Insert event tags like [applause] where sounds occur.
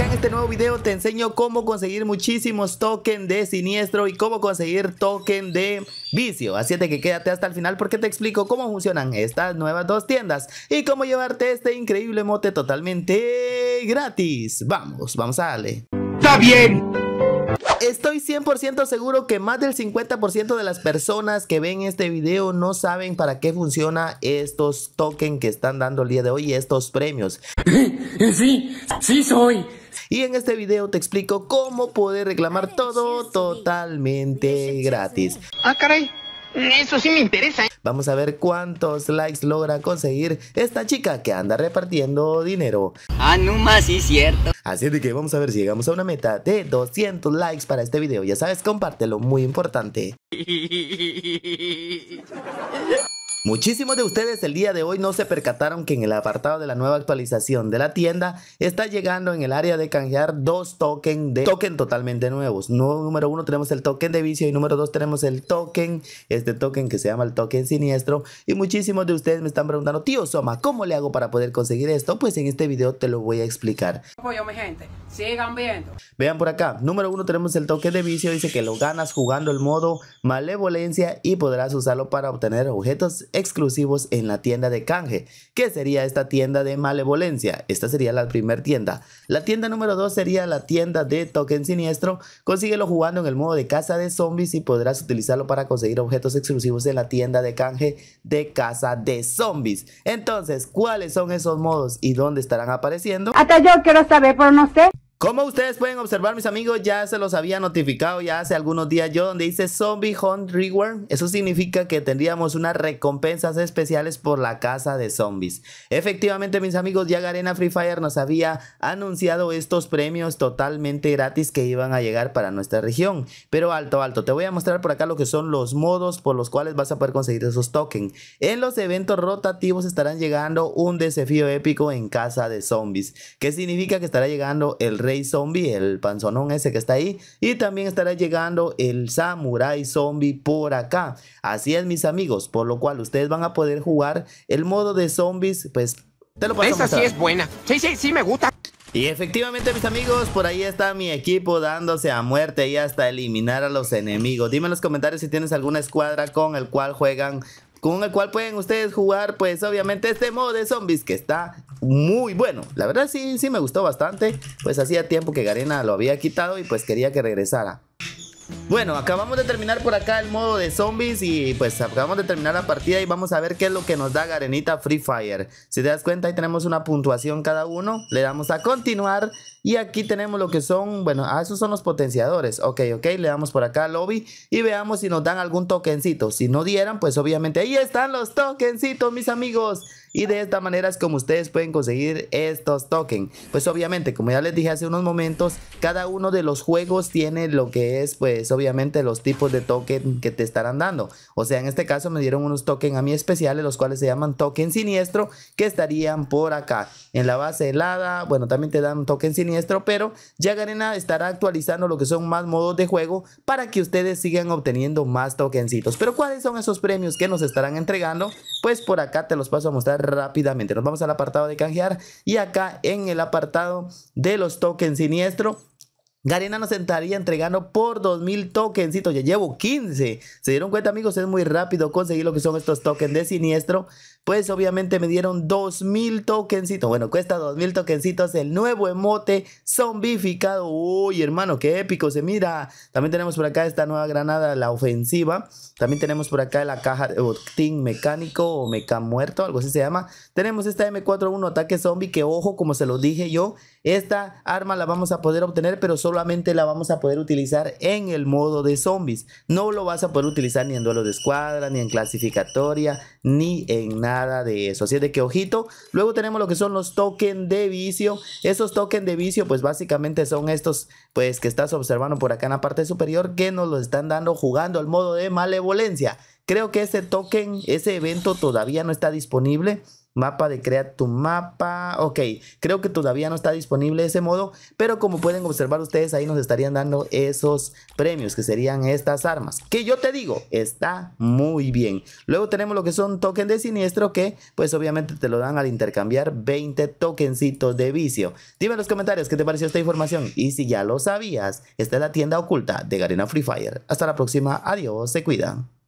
en este nuevo video te enseño cómo conseguir muchísimos token de siniestro y cómo conseguir token de vicio. Así es que quédate hasta el final porque te explico cómo funcionan estas nuevas dos tiendas y cómo llevarte este increíble mote totalmente gratis. Vamos, vamos a darle. Está bien. Estoy 100% seguro que más del 50% de las personas que ven este video no saben para qué funciona estos tokens que están dando el día de hoy, y estos premios. Eh, eh, sí, sí soy. Y en este video te explico cómo poder reclamar todo totalmente gratis. Ah, caray. Eso sí me interesa. Vamos a ver cuántos likes logra conseguir esta chica que anda repartiendo dinero. Ah, no más, sí, cierto. Así de que vamos a ver si llegamos a una meta de 200 likes para este video. Ya sabes, compártelo, muy importante. [laughs] Muchísimos de ustedes el día de hoy no se percataron que en el apartado de la nueva actualización de la tienda está llegando en el área de canjear dos tokens de token totalmente nuevos. Número uno tenemos el token de vicio y número dos tenemos el token, este token que se llama el token siniestro. Y muchísimos de ustedes me están preguntando, tío Soma, ¿cómo le hago para poder conseguir esto? Pues en este video te lo voy a explicar. mi gente, sigan viendo. Vean por acá, número uno tenemos el token de vicio, dice que lo ganas jugando el modo malevolencia y podrás usarlo para obtener objetos exclusivos en la tienda de canje, que sería esta tienda de malevolencia. Esta sería la primera tienda. La tienda número 2 sería la tienda de token siniestro. Consíguelo jugando en el modo de casa de zombies y podrás utilizarlo para conseguir objetos exclusivos en la tienda de canje de casa de zombies. Entonces, ¿cuáles son esos modos y dónde estarán apareciendo? Hasta yo quiero saber, pero no sé. Como ustedes pueden observar, mis amigos, ya se los había notificado ya hace algunos días yo donde dice Zombie Hunt Reward. Eso significa que tendríamos unas recompensas especiales por la casa de zombies. Efectivamente, mis amigos, ya Garena Free Fire nos había anunciado estos premios totalmente gratis que iban a llegar para nuestra región. Pero alto, alto, te voy a mostrar por acá lo que son los modos por los cuales vas a poder conseguir esos tokens. En los eventos rotativos estarán llegando un desafío épico en casa de zombies, que significa que estará llegando el rey Zombie, el panzonón ese que está ahí. Y también estará llegando el Samurai Zombie por acá. Así es, mis amigos. Por lo cual ustedes van a poder jugar el modo de zombies, pues te lo ver Esa sí es buena. Sí, sí, sí me gusta. Y efectivamente mis amigos, por ahí está mi equipo dándose a muerte y hasta eliminar a los enemigos. Dime en los comentarios si tienes alguna escuadra con el cual juegan, con el cual pueden ustedes jugar pues obviamente este modo de zombies que está muy bueno. La verdad sí, sí me gustó bastante. Pues hacía tiempo que Garena lo había quitado y pues quería que regresara. Bueno, acabamos de terminar por acá el modo de zombies y pues acabamos de terminar la partida y vamos a ver qué es lo que nos da Garenita Free Fire. Si te das cuenta ahí tenemos una puntuación cada uno, le damos a continuar y aquí tenemos lo que son, bueno, ah, esos son los potenciadores. Ok, ok, le damos por acá al lobby y veamos si nos dan algún tokencito. Si no dieran, pues obviamente ahí están los tokencitos, mis amigos. Y de esta manera es como ustedes pueden conseguir estos tokens. Pues obviamente, como ya les dije hace unos momentos, cada uno de los juegos tiene lo que es, pues obviamente los tipos de token que te estarán dando. O sea, en este caso me dieron unos tokens a mí especiales, los cuales se llaman token siniestro, que estarían por acá. En la base helada, bueno, también te dan un token siniestro, pero ya Garena estará actualizando lo que son más modos de juego para que ustedes sigan obteniendo más tokencitos. Pero ¿cuáles son esos premios que nos estarán entregando? Pues por acá te los paso a mostrar rápidamente. Nos vamos al apartado de canjear y acá en el apartado de los tokens siniestro Garena nos sentaría entregando por 2000 tokencitos. Ya llevo 15. ¿Se dieron cuenta, amigos? Es muy rápido conseguir lo que son estos tokens de siniestro. Pues obviamente me dieron 2000 tokencitos. Bueno, cuesta 2000 tokencitos el nuevo emote zombificado. Uy, hermano, qué épico se mira. También tenemos por acá esta nueva granada, la ofensiva. También tenemos por acá la caja de mecánico o meca muerto, algo así se llama. Tenemos esta M41 ataque zombie que, ojo, como se lo dije yo, esta arma la vamos a poder obtener, pero solo solamente la vamos a poder utilizar en el modo de zombies. No lo vas a poder utilizar ni en duelo de escuadra, ni en clasificatoria, ni en nada de eso. Así es de que ojito. Luego tenemos lo que son los tokens de vicio. Esos tokens de vicio pues básicamente son estos pues que estás observando por acá en la parte superior que nos lo están dando jugando al modo de malevolencia. Creo que ese token, ese evento todavía no está disponible. Mapa de crear tu mapa. Ok, creo que todavía no está disponible ese modo, pero como pueden observar ustedes, ahí nos estarían dando esos premios, que serían estas armas. Que yo te digo, está muy bien. Luego tenemos lo que son token de siniestro, que pues obviamente te lo dan al intercambiar 20 tokencitos de vicio. Dime en los comentarios qué te pareció esta información. Y si ya lo sabías, esta es la tienda oculta de Garena Free Fire. Hasta la próxima, adiós, se cuidan.